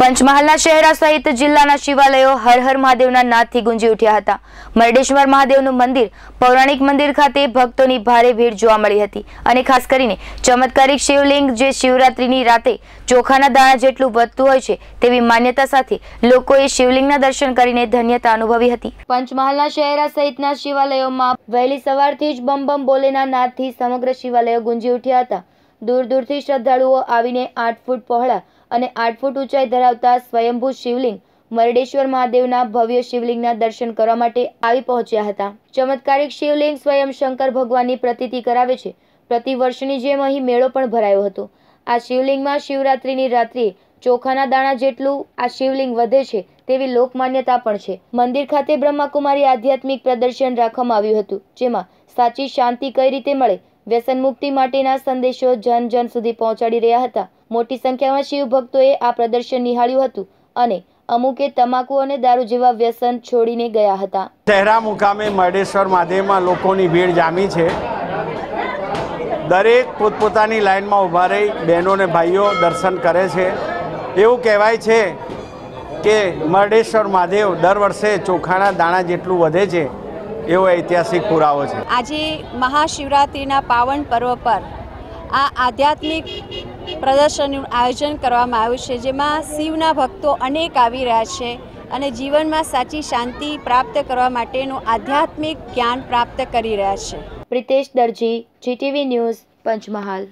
પંચમહાલના શહેરા સહિત જિલ્લાના શિવાલયો હર હર મહાદેવના નાદથી ગુંજી ઉઠ્યા હતા મરડેશ્વર મહાદેવનું મંદિર પૌરાણિક મંદિર ખાતે ભક્તોની ભારે ભીડ જોવા મળી હતી અને ખાસ કરીને ચમત્કારિક શિવલિંગ જે શિવરાત્રિની રાતે ચોખાના દાણા જેટલું વધતું હોય છે તેવી માન્યતા સાથે લોકોએ શિવલિંગના દર્શન કરીને ધન્યતા અનુભવી હતી પંચમહાલના શહેરા સહિતના શિવાલયોમાં વહેલી સવારથી જ બમ બમ બોલેના નાદથી સમગ્ર શિવાલયો ગુંજી ઉઠ્યા હતા દૂર દૂરથી શ્રદ્ધાળુઓ આવીને આઠ ફૂટ પહોળા અને આઠ ફૂટ ઊંચાઈ ધરાવતા સ્વયંભૂ શિવલિંગ મરડેશ્વર મહાદેવના ભવ્ય શિવલિંગના દર્શન કરવા માટે આવી પહોંચ્યા હતા ચમત્કારિક શિવલિંગ સ્વયં શંકર ભગવાનની પ્રતિતિ કરાવે છે પ્રતિ વર્ષની જેમ અહીં મેળો પણ ભરાયો હતો આ શિવલિંગમાં શિવરાત્રિની રાત્રિએ ચોખાના દાણા જેટલું આ શિવલિંગ વધે છે તેવી લોકમાન્યતા પણ છે મંદિર ખાતે બ્રહ્માકુમારી આધ્યાત્મિક પ્રદર્શન રાખવામાં આવ્યું હતું જેમાં સાચી શાંતિ કઈ રીતે મળે વ્યસન મુક્તિ માટેના સંદેશો જન જન સુધી પહોંચાડી રહ્યા હતા મોટી સંખ્યામાં શિવ ભક્તોએ આ પ્રદર્શન નિહાળ્યું હતું અને અમુકે તમાકુ અને દારૂ જેવા વ્યસન છોડીને ગયા હતા શહેરા મુકામે મરડેશ્વર મહાદેવમાં લોકોની ભીડ જામી છે દરેક પોતપોતાની લાઇનમાં ઊભા રહી બહેનો અને ભાઈઓ દર્શન કરે છે એવું કહેવાય છે કે મરડેશ્વર મહાદેવ દર વર્ષે ચોખાના દાણા જેટલું વધે છે એવો ઐતિહાસિક પુરાવો છે આજે મહાશિવરાત્રિના પાવન પર્વ પર આ આધ્યાત્મિક પ્રદર્શનનું આયોજન કરવામાં આવ્યું છે જેમાં શિવના ભક્તો અનેક આવી રહ્યા છે અને જીવનમાં સાચી શાંતિ પ્રાપ્ત કરવા માટેનું આધ્યાત્મિક જ્ઞાન પ્રાપ્ત કરી રહ્યા છે પ્રિતેશ દરજી જીટીવી ન્યૂઝ પંચમહાલ